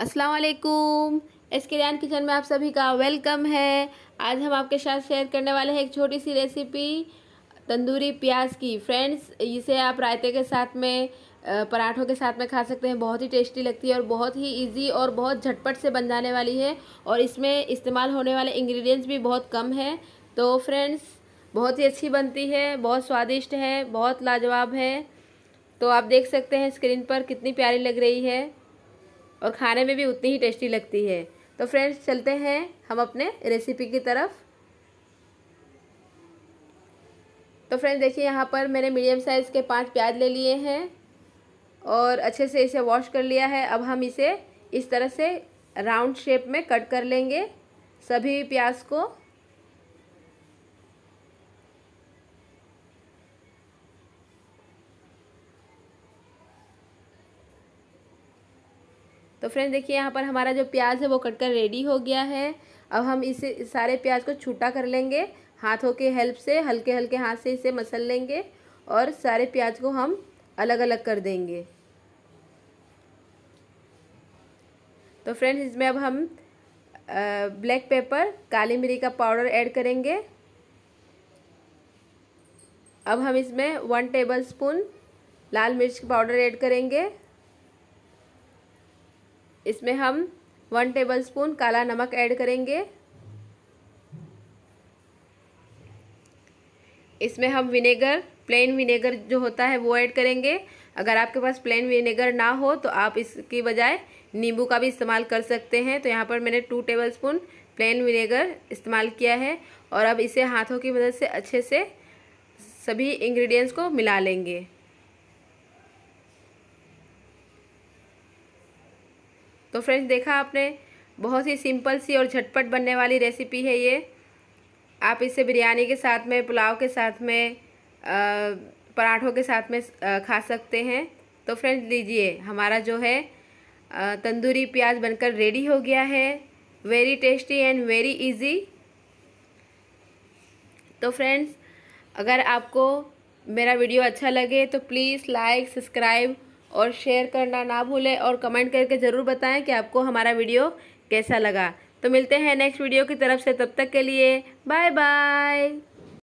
अस्सलाम वालेकुम एस के रियान किचन में आप सभी का वेलकम है आज हम आपके साथ शेयर करने वाले हैं एक छोटी सी रेसिपी तंदूरी प्याज की फ्रेंड्स इसे आप रायते के साथ में पराठों के साथ में खा सकते हैं बहुत ही टेस्टी लगती है और बहुत ही इजी और बहुत झटपट से बन जाने वाली है और इसमें इस्तेमाल होने वाले इंग्रेडिएंट्स भी बहुत कम है तो फ्रेंड्स बहुत ही अच्छी बनती है बहुत स्वादिष्ट है बहुत लाजवाब है तो आप देख सकते हैं स्क्रीन पर कितनी प्यारी लग रही है और खाने में भी उतनी ही टेस्टी लगती है तो फ्रेंड्स चलते हैं हम अपने रेसिपी की तरफ तो फ्रेंड्स देखिए यहाँ पर मैंने मीडियम साइज़ के पांच प्याज ले लिए हैं और अच्छे से इसे वॉश कर लिया है अब हम इसे इस तरह से राउंड शेप में कट कर लेंगे सभी प्याज को तो फ्रेंड देखिए यहाँ पर हमारा जो प्याज है वो कट कर रेडी हो गया है अब हम इसे सारे प्याज को छूटा कर लेंगे हाथों के हेल्प से हल्के हल्के हाथ से इसे मसल लेंगे और सारे प्याज को हम अलग अलग कर देंगे तो फ्रेंड्स इसमें अब हम ब्लैक पेपर काली मिरी का पाउडर ऐड करेंगे अब हम इसमें वन टेबल स्पून लाल मिर्च का पाउडर ऐड करेंगे इसमें हम वन टेबल स्पून काला नमक ऐड करेंगे इसमें हम विनेगर प्लेन विनेगर जो होता है वो ऐड करेंगे अगर आपके पास प्लेन विनेगर ना हो तो आप इसकी बजाय नींबू का भी इस्तेमाल कर सकते हैं तो यहाँ पर मैंने two tablespoon plain vinegar इस्तेमाल किया है और अब इसे हाथों की मदद से अच्छे से सभी इंग्रेडिएंट्स को मिला लेंगे तो फ्रेंड्स देखा आपने बहुत ही सिंपल सी और झटपट बनने वाली रेसिपी है ये आप इसे बिरयानी के साथ में पुलाव के साथ में पराठों के साथ में खा सकते हैं तो फ्रेंड्स लीजिए हमारा जो है तंदूरी प्याज बनकर रेडी हो गया है very tasty and very easy तो फ्रेंड्स अगर आपको मेरा वीडियो अच्छा लगे तो प्लीज़ लाइक सब्सक्राइब और शेयर करना ना भूलें और कमेंट करके ज़रूर बताएं कि आपको हमारा वीडियो कैसा लगा तो मिलते हैं नेक्स्ट वीडियो की तरफ से तब तक के लिए बाय बाय